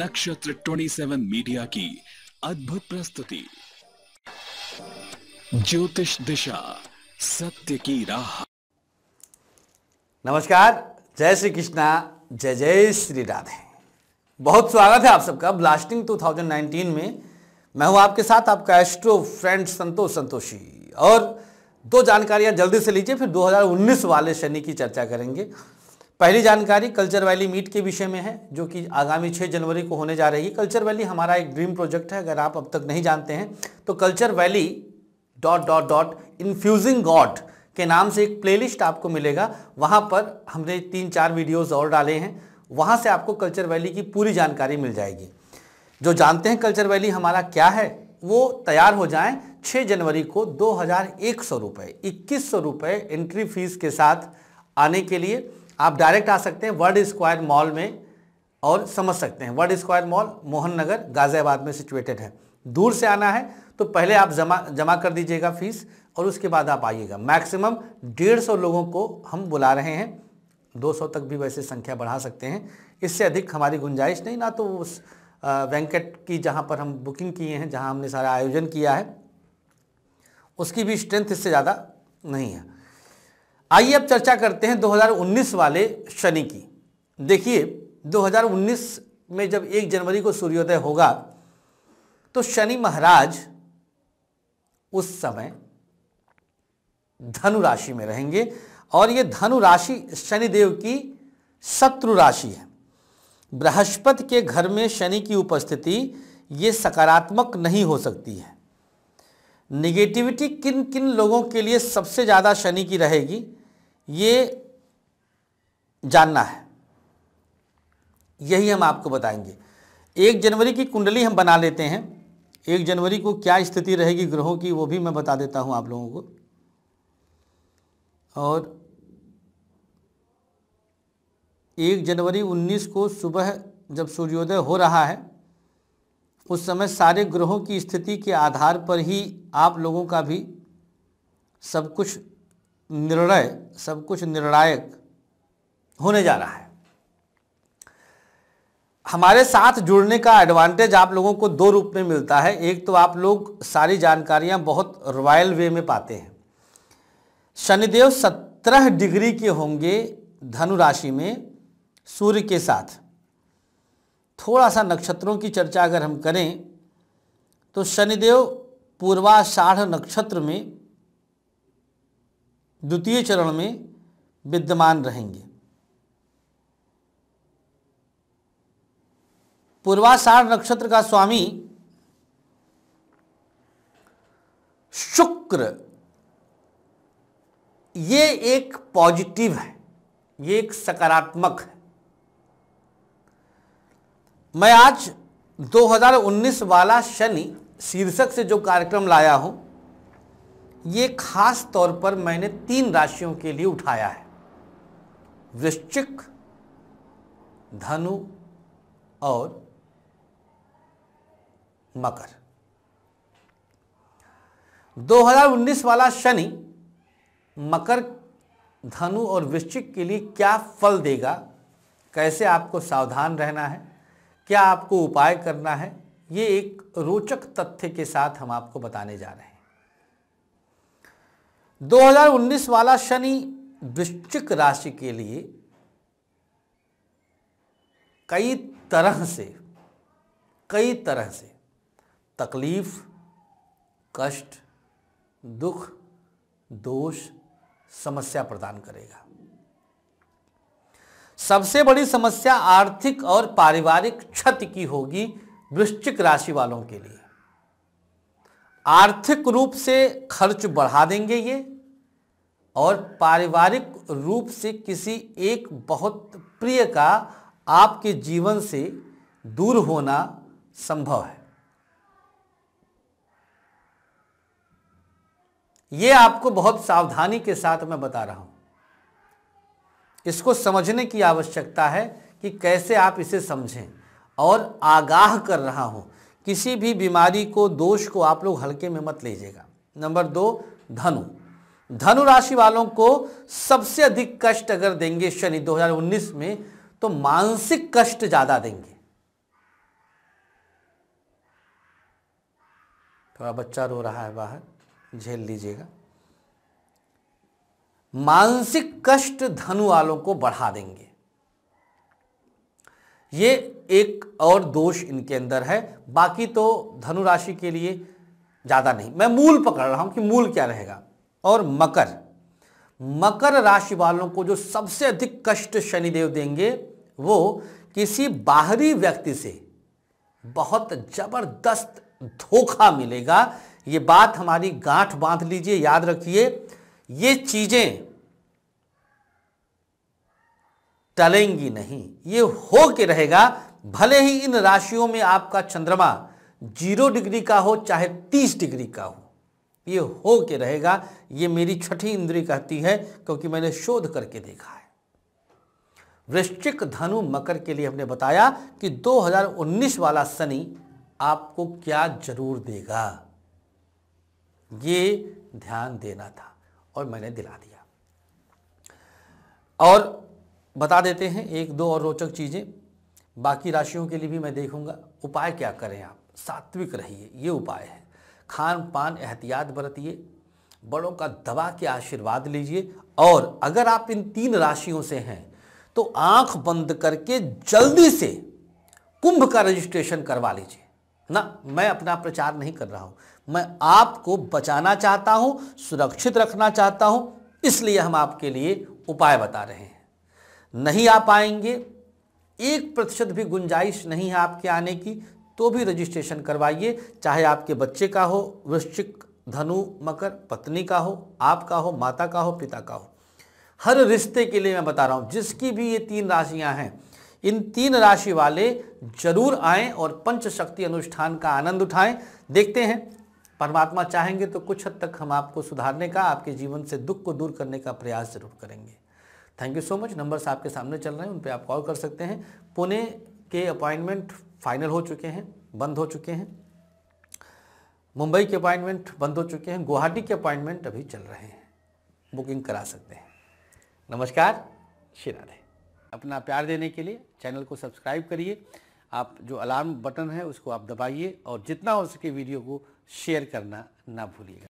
नक्षत्र 27 मीडिया की अद्भुत प्रस्तुति ज्योतिष दिशा सत्य की राह नमस्कार जय श्री कृष्णा जय जय श्री राधे बहुत स्वागत है आप सबका ब्लास्टिंग 2019 में मैं हूं आपके साथ आपका एस्ट्रो फ्रेंड संतोष संतोषी और दो जानकारियां जल्दी से लीजिए फिर 2019 वाले शनि की चर्चा करेंगे पहली जानकारी कल्चर वैली मीट के विषय में है जो कि आगामी 6 जनवरी को होने जा रही है कल्चर वैली हमारा एक ड्रीम प्रोजेक्ट है अगर आप अब तक नहीं जानते हैं तो culture valley dot dot dot infusing god के नाम से एक प्लेलिस्ट आपको मिलेगा वहाँ पर हमने तीन चार वीडियोज़ और डाले हैं वहाँ से आपको कल्चर वैली की पूरी जानकारी मिल जाएगी जो जानते हैं कल्चर वैली हमारा क्या है वो तैयार हो जाएँ छः जनवरी को दो हज़ार एक सौ रुपये इक्कीस सौ रुपये एंट्री फीस के साथ आने के लिए आप डायरेक्ट आ सकते हैं वर्ल्ड स्क्वायर मॉल में और समझ सकते हैं World Square Mall Mohan Nagar Ghaziabad में सिचुएटेड है दूर से आना है तो पहले आप जमा जमा कर दीजिएगा फीस और उसके बाद आप आइएगा मैक्सिमम डेढ़ सौ लोगों को हम बुला रहे हैं दो सौ तक भी वैसे संख्या बढ़ा सकते हैं इससे अधिक हमारी गुंजाइश नहीं ना तो उस वेंकट की जहाँ पर हम बुकिंग किए हैं जहाँ हमने सारा आयोजन किया है उसकी भी स्ट्रेंथ इससे ज़्यादा नहीं है आइए अब चर्चा करते हैं 2019 वाले शनि की देखिए 2019 में जब एक जनवरी को सूर्योदय होगा तो शनि महाराज उस समय धनु राशि में रहेंगे और ये धनु राशि शनिदेव की शत्रु राशि है बृहस्पति के घर में शनि की उपस्थिति ये सकारात्मक नहीं हो सकती है निगेटिविटी किन किन लोगों के लिए सबसे ज़्यादा शनि की रहेगी ये जानना है यही हम आपको बताएंगे एक जनवरी की कुंडली हम बना लेते हैं एक जनवरी को क्या स्थिति रहेगी ग्रहों की वो भी मैं बता देता हूं आप लोगों को और एक जनवरी 19 को सुबह जब सूर्योदय हो रहा है उस समय सारे ग्रहों की स्थिति के आधार पर ही आप लोगों का भी सब कुछ निर्णय सब कुछ निर्णायक होने जा रहा है हमारे साथ जुड़ने का एडवांटेज आप लोगों को दो रूप में मिलता है एक तो आप लोग सारी जानकारियां बहुत रॉयल वे में पाते हैं शनिदेव सत्रह डिग्री के होंगे धनु राशि में सूर्य के साथ थोड़ा सा नक्षत्रों की चर्चा अगर हम करें तो शनिदेव पूर्वाषाढ़ नक्षत्र में द्वितीय चरण में विद्यमान रहेंगे पूर्वाषाढ़ नक्षत्र का स्वामी शुक्र ये एक पॉजिटिव है ये एक सकारात्मक है मैं आज 2019 वाला शनि शीर्षक से जो कार्यक्रम लाया हूं ये खास तौर पर मैंने तीन राशियों के लिए उठाया है वृश्चिक धनु और मकर 2019 वाला शनि मकर धनु और वृश्चिक के लिए क्या फल देगा कैसे आपको सावधान रहना है क्या आपको उपाय करना है ये एक रोचक तथ्य के साथ हम आपको बताने जा रहे हैं 2019 वाला शनि वृश्चिक राशि के लिए कई तरह से कई तरह से तकलीफ कष्ट दुख दोष समस्या प्रदान करेगा सबसे बड़ी समस्या आर्थिक और पारिवारिक क्षति की होगी वृश्चिक राशि वालों के लिए आर्थिक रूप से खर्च बढ़ा देंगे ये और पारिवारिक रूप से किसी एक बहुत प्रिय का आपके जीवन से दूर होना संभव है ये आपको बहुत सावधानी के साथ मैं बता रहा हूं इसको समझने की आवश्यकता है कि कैसे आप इसे समझें और आगाह कर रहा हूं किसी भी बीमारी को दोष को आप लोग हल्के में मत लीजिएगा नंबर दो धनु धनु राशि वालों को सबसे अधिक कष्ट अगर देंगे शनि 2019 में तो मानसिक कष्ट ज्यादा देंगे थोड़ा बच्चा रो रहा है बाहर झेल लीजिएगा मानसिक कष्ट धनु वालों को बढ़ा देंगे ये एक और दोष इनके अंदर है बाकी तो धनु राशि के लिए ज़्यादा नहीं मैं मूल पकड़ रहा हूं कि मूल क्या रहेगा और मकर मकर राशि वालों को जो सबसे अधिक कष्ट शनिदेव देंगे वो किसी बाहरी व्यक्ति से बहुत जबरदस्त धोखा मिलेगा ये बात हमारी गांठ बांध लीजिए याद रखिए ये चीजें टलेंगी नहीं ये हो के रहेगा भले ही इन राशियों में आपका चंद्रमा जीरो डिग्री का हो चाहे तीस डिग्री का हो ये हो के रहेगा ये मेरी छठी इंद्री कहती है क्योंकि मैंने शोध करके देखा है वृश्चिक धनु मकर के लिए हमने बताया कि 2019 वाला शनि आपको क्या जरूर देगा ये ध्यान देना था और मैंने दिला दिया और बता देते हैं एक दो और रोचक चीज़ें बाकी राशियों के लिए भी मैं देखूंगा उपाय क्या करें आप सात्विक रहिए ये उपाय है खान पान एहतियात बरतिए बड़ों का दबा के आशीर्वाद लीजिए और अगर आप इन तीन राशियों से हैं तो आंख बंद करके जल्दी से कुंभ का रजिस्ट्रेशन करवा लीजिए ना मैं अपना प्रचार नहीं कर रहा हूँ मैं आपको बचाना चाहता हूँ सुरक्षित रखना चाहता हूँ इसलिए हम आपके लिए उपाय बता रहे हैं नहीं आ पाएंगे एक प्रतिशत भी गुंजाइश नहीं है आपके आने की तो भी रजिस्ट्रेशन करवाइए चाहे आपके बच्चे का हो वृश्चिक धनु मकर पत्नी का हो आपका हो माता का हो पिता का हो हर रिश्ते के लिए मैं बता रहा हूँ जिसकी भी ये तीन राशियाँ हैं इन तीन राशि वाले जरूर आएँ और पंचशक्ति अनुष्ठान का आनंद उठाएं देखते हैं परमात्मा चाहेंगे तो कुछ हद तक हम आपको सुधारने का आपके जीवन से दुख को दूर करने का प्रयास जरूर करेंगे thank you so much numbers आपके सामने चल रहे हैं उन पर आप कॉल कर सकते हैं पुणे के अपॉइंटमेंट फाइनल हो चुके हैं बंद हो चुके हैं मुंबई के अपॉइंटमेंट बंद हो चुके हैं गुवाहाटी के अपॉइंटमेंट अभी चल रहे हैं बुकिंग करा सकते हैं नमस्कार श्री राधे अपना प्यार देने के लिए चैनल को सब्सक्राइब करिए आप जो अलार्म बटन है उसको आप दबाइए और जितना हो सके वीडियो को शेयर करना ना भूलिएगा